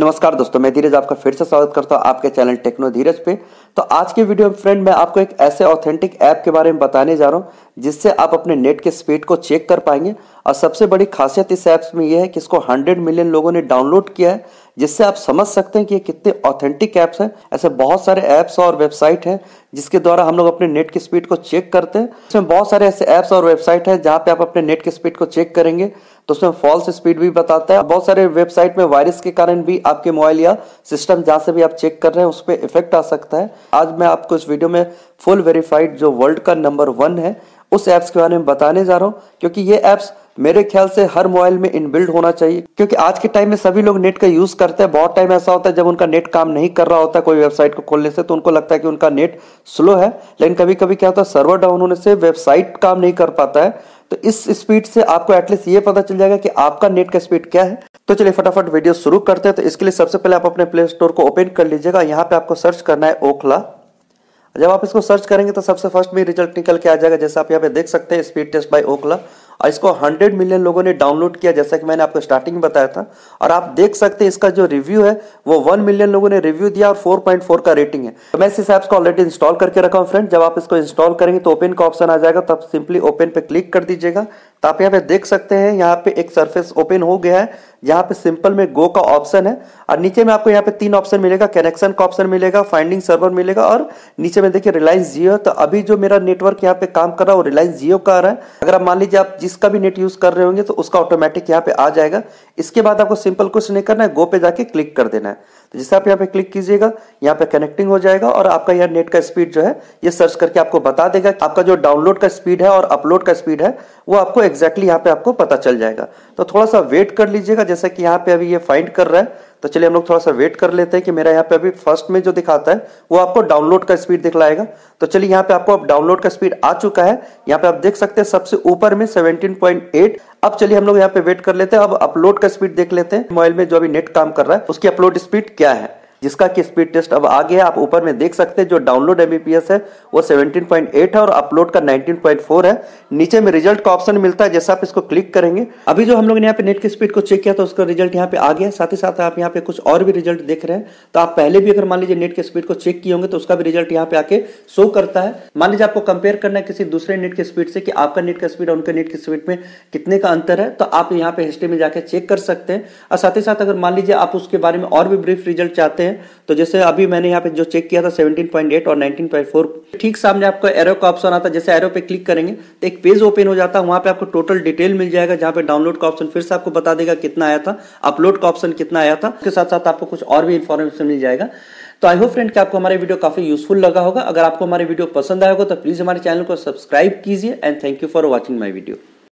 नमस्कार दोस्तों मैं धीरज आपका फिर से स्वागत करता हूँ आपके चैनल टेक्नो धीरज पे तो आज के वीडियो में फ्रेंड मैं आपको एक ऐसे ऑथेंटिक ऐप के बारे में बताने जा रहा हूं जिससे आप अपने नेट के स्पीड को चेक कर पाएंगे और सबसे बड़ी खासियत इस ऐप्स में यह है कि इसको 100 मिलियन लोगों ने डाउनलोड किया है जिससे आप समझ सकते हैं कि ये कितने ऑथेंटिक ऐप्स हैं ऐसे बहुत सारे ऐप्स और वेबसाइट हैं जिसके द्वारा हम लोग अपने नेट की स्पीड को चेक करते हैं इसमें बहुत सारे ऐसे ऐप्स और वेबसाइट हैं जहाँ पे आप अपने नेट की स्पीड को चेक करेंगे तो उसमें फॉल्स स्पीड भी बताता है बहुत सारे वेबसाइट में वायरस के कारण भी आपके मोबाइल या सिस्टम जहाँ से भी आप चेक कर रहे हैं उस पर इफेक्ट आ सकता है आज मैं आपको इस वीडियो में फुल वेरीफाइड जो वर्ल्ड का नंबर वन है उस एप्स के बारे में बताने जा रहा हूँ क्योंकि ये ऐप्स मेरे ख्याल से हर मोबाइल में इनबिल्ड होना चाहिए क्योंकि आज के टाइम में सभी लोग नेट का यूज करते हैं बहुत टाइम ऐसा होता है जब उनका नेट काम नहीं कर रहा होता कोई वेबसाइट को खोलने से तो उनको लगता है कि उनका नेट स्लो है लेकिन कभी कभी क्या होता है सर्वर डाउन होने से वेबसाइट काम नहीं कर पाता है तो इस स्पीड से आपको एटलीस्ट ये पता चल जाएगा कि आपका नेट का स्पीड क्या है तो चलिए फटाफट वीडियो शुरू करते हैं तो इसके लिए सबसे पहले आप अपने प्ले स्टोर को ओपन कर लीजिएगा यहाँ पे आपको सर्च करना है ओखला जब आप इसको सर्च करेंगे तो सबसे फर्स्ट में रिजल्ट निकल के आ जाएगा जैसे आप यहाँ पे देख सकते हैं स्पीड टेस्ट बाय ओखला और इसको 100 मिलियन लोगों ने डाउनलोड किया जैसा कि मैंने आपको स्टार्टिंग में बताया था और आप देख सकते हैं इसका जो रिव्यू है वो 1 मिलियन लोगों ने रिव्यू दिया और 4.4 का रेटिंग है तो मैं इस ऐप्स को ऑलरेडी इंस्टॉल करके रखा हूँ फ्रेंड जब आप इसको इंस्टॉल करेंगे तो ओपन का ऑप्शन आ जाएगा तब सिंपली ओपन पे क्लिक कर दीजिएगा तो आप यहाँ पे देख सकते हैं यहाँ पे एक सर्फेस ओपन हो गया है यहाँ पे सिंपल में गो का ऑप्शन है और नीचे में आपको यहाँ पे तीन ऑप्शन मिलेगा कनेक्शन का ऑप्शन मिलेगा फाइंडिंग सर्वर मिलेगा और नीचे में देखिए रिलायंस जियो तो अभी जो मेरा नेटवर्क यहाँ पे काम कर रहा है वो रिलायंस जियो का आ रहा है अगर आप मान लीजिए आप जिस जिसका भी नेट यूज कर रहे होंगे तो उसका ऑटोमेटिक यहाँ पे आ जाएगा इसके बाद आपको सिंपल कुछ नहीं करना है गो पे जाके क्लिक कर देना है तो जैसे आप यहाँ पे क्लिक कीजिएगा यहाँ पे कनेक्टिंग हो जाएगा और आपका यह नेट का स्पीड जो है ये सर्च करके आपको बता देगा आपका जो डाउनलोड का स्पीड है और अपलोड का स्पीड है वो आपको एक्जैक्टली यहाँ पे आपको पता चल जाएगा तो थोड़ा सा वेट कर लीजिएगा जैसा कि यहाँ पे अभी ये फाइंड कर रहा है तो चलिए हम लोग थोड़ा सा वेट कर लेते हैं कि मेरा यहाँ पे अभी फर्स्ट में जो दिखाता है वो आपको डाउनलोड का स्पीड दिखलाएगा तो चलिए यहाँ पे आपको अब डाउनलोड का स्पीड आ चुका है यहाँ पे आप देख सकते हैं सबसे ऊपर में 17.8 अब चलिए हम लोग यहाँ पे वेट कर लेते हैं अब अपलोड का स्पीड देख लेते हैं मोबाइल में जो अभी नेट काम कर रहा है उसकी अपलोड स्पीड क्या है जिसका कि स्पीड टेस्ट अब आ गया आप ऊपर में देख सकते हैं जो डाउनलोड एमबीपीएस है वो 17.8 है और अपलोड का 19.4 है नीचे में रिजल्ट का ऑप्शन मिलता है जैसा आप इसको क्लिक करेंगे अभी जो हम लोग ने यहाँ पे नेट की स्पीड को चेक किया तो उसका रिजल्ट यहाँ पे आ गया साथ ही साथ आप यहाँ पे कुछ और भी रिजल्ट देख रहे हैं तो आप पहले भी अगर मान लीजिए नेट की स्पीड को चेक किए होंगे तो उसका भी रिजल्ट यहाँ पे आके शो करता है मान लीजिए आपको कंपेयर करना है किसी दूसरे नेट की स्पीड से कि आपका नेट का स्पीड और उनके नेट की स्पीड में कितने का अंतर है तो आप यहाँ पे हिस्ट्री में जाकर चेक कर सकते हैं और साथ ही साथ अगर मान लीजिए आप उसके बारे में और भी ब्रीफ रिजल्ट चाहते हैं हैं तो जैसे अभी मैंने यहाँ पे जो चेक किया था 17.8 और 19.4 ठीक सामने आपको एरो का ऑप्शन आता है जैसे एरो पे क्लिक करेंगे तो एक पेज ओपन हो जाता है वहां पे आपको टोटल डिटेल मिल जाएगा जहाँ पे डाउनलोड का ऑप्शन फिर से आपको बता देगा कितना आया था अपलोड का ऑप्शन कितना आया था उसके साथ साथ आपको कुछ और भी इन्फॉर्मेशन मिल जाएगा तो आई होप फ्रेंड कि आपको हमारे वीडियो काफी यूजफुल लगा होगा अगर आपको हमारे वीडियो पसंद आएगा तो प्लीज हमारे चैनल को सब्सक्राइब कीजिए and thank you for watching my video